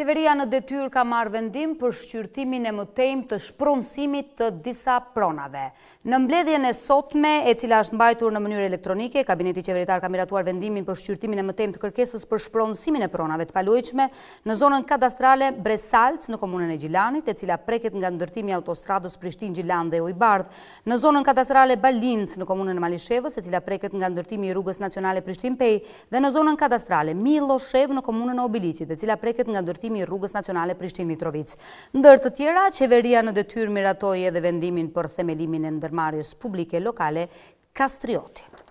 Qeveria në detyr ka marrë vendim për shqyrtimin e mëtejmë të shpronsimit të disa pronave. Në mbledhjen e sotme, e cila është mbajtur në mënyrë elektronike, Kabineti Qeveritar ka miratuar vendimin për shqyrtimin e mëtejmë të kërkesës për shpronsimin e pronave të paluichme në zonën kadastrale Bresalc në komunën e Gjilanit, e cila preket nga ndërtimi autostradës Prishtin Gjilan dhe Ujbard, në zonën kadastrale Balinc në komunën e Malishevës, e cila preket nga ndërtimi i rrugës nacionale Prishtin Pej, dhe në zonën kadastrale në komunën e e cila preket nga ndërtimi trafikimi i rrugës nacionale Prishtin-Mitrovic. Ndër të tjera, qeveria në detyr miratoj edhe vendimin për themelimin e ndërmarjes publike lokale Kastrioti.